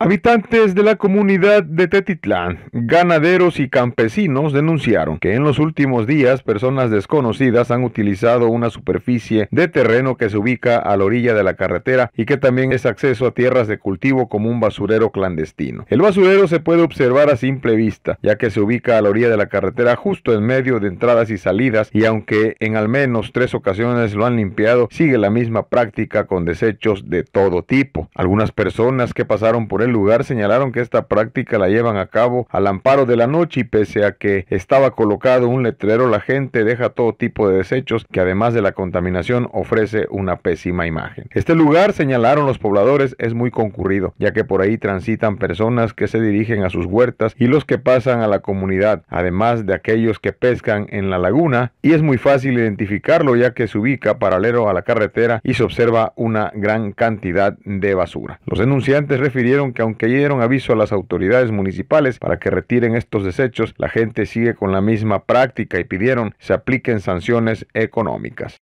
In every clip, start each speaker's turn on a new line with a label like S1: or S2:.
S1: Habitantes de la comunidad de Tetitlán, ganaderos y campesinos denunciaron que en los últimos días personas desconocidas han utilizado una superficie de terreno que se ubica a la orilla de la carretera y que también es acceso a tierras de cultivo como un basurero clandestino. El basurero se puede observar a simple vista, ya que se ubica a la orilla de la carretera justo en medio de entradas y salidas y aunque en al menos tres ocasiones lo han limpiado, sigue la misma práctica con desechos de todo tipo. Algunas personas que pasaron por lugar señalaron que esta práctica la llevan a cabo al amparo de la noche y pese a que estaba colocado un letrero, la gente deja todo tipo de desechos que además de la contaminación ofrece una pésima imagen. Este lugar, señalaron los pobladores, es muy concurrido, ya que por ahí transitan personas que se dirigen a sus huertas y los que pasan a la comunidad, además de aquellos que pescan en la laguna, y es muy fácil identificarlo ya que se ubica paralelo a la carretera y se observa una gran cantidad de basura. Los denunciantes refirieron aunque dieron aviso a las autoridades municipales para que retiren estos desechos, la gente sigue con la misma práctica y pidieron se apliquen sanciones económicas.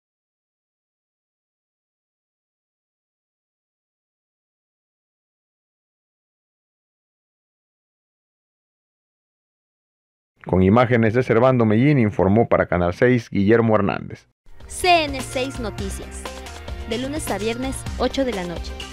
S1: Con imágenes de Servando Mellín informó para Canal 6 Guillermo Hernández. CN6 Noticias. De lunes a viernes, 8 de la noche.